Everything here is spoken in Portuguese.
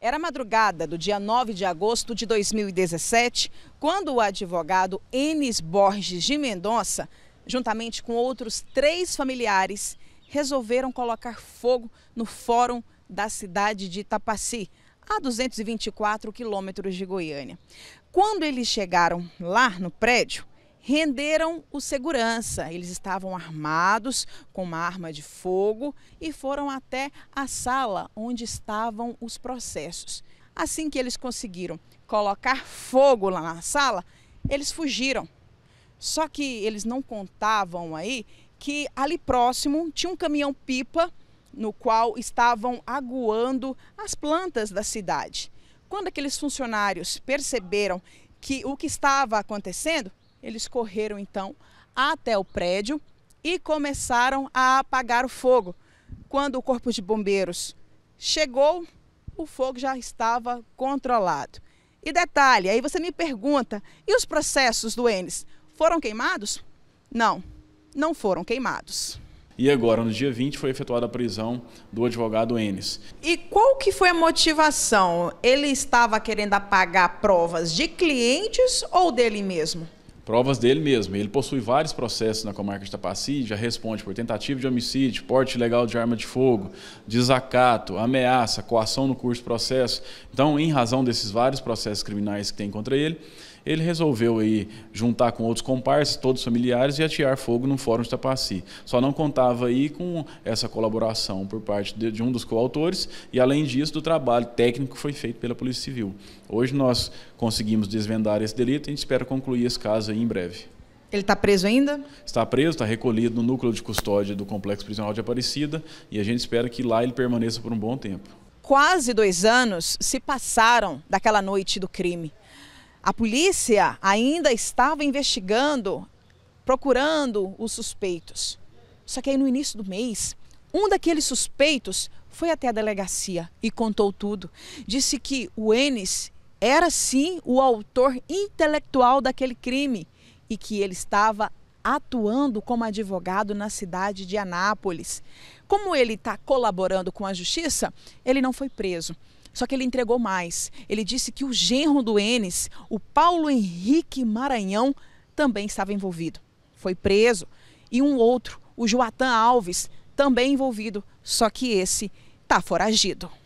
Era madrugada do dia 9 de agosto de 2017, quando o advogado Enes Borges de Mendonça, juntamente com outros três familiares, resolveram colocar fogo no fórum da cidade de Itapaci, a 224 quilômetros de Goiânia. Quando eles chegaram lá no prédio, renderam o segurança. Eles estavam armados com uma arma de fogo e foram até a sala onde estavam os processos. Assim que eles conseguiram colocar fogo lá na sala, eles fugiram. Só que eles não contavam aí que ali próximo tinha um caminhão-pipa no qual estavam aguando as plantas da cidade. Quando aqueles funcionários perceberam que o que estava acontecendo, eles correram então até o prédio e começaram a apagar o fogo. Quando o corpo de bombeiros chegou, o fogo já estava controlado. E detalhe, aí você me pergunta, e os processos do Enes foram queimados? Não, não foram queimados. E agora, no dia 20, foi efetuada a prisão do advogado Enes. E qual que foi a motivação? Ele estava querendo apagar provas de clientes ou dele mesmo? provas dele mesmo. Ele possui vários processos na comarca de Itapaci, já responde por tentativa de homicídio, porte ilegal de arma de fogo, desacato, ameaça, coação no curso de processo. Então, em razão desses vários processos criminais que tem contra ele, ele resolveu aí juntar com outros comparsas, todos familiares, e atirar fogo no Fórum de Itapaci. Só não contava aí com essa colaboração por parte de, de um dos coautores e, além disso, do trabalho técnico que foi feito pela Polícia Civil. Hoje nós conseguimos desvendar esse delito e a gente espera concluir esse caso aí sair em breve. Ele está preso ainda? Está preso, está recolhido no núcleo de custódia do Complexo Prisional de Aparecida e a gente espera que lá ele permaneça por um bom tempo. Quase dois anos se passaram daquela noite do crime. A polícia ainda estava investigando, procurando os suspeitos. Só que aí no início do mês, um daqueles suspeitos foi até a delegacia e contou tudo. Disse que o Enes era sim o autor intelectual daquele crime e que ele estava atuando como advogado na cidade de Anápolis. Como ele está colaborando com a justiça, ele não foi preso. Só que ele entregou mais. Ele disse que o genro do Enes, o Paulo Henrique Maranhão, também estava envolvido. Foi preso. E um outro, o Joatan Alves, também envolvido, só que esse está foragido.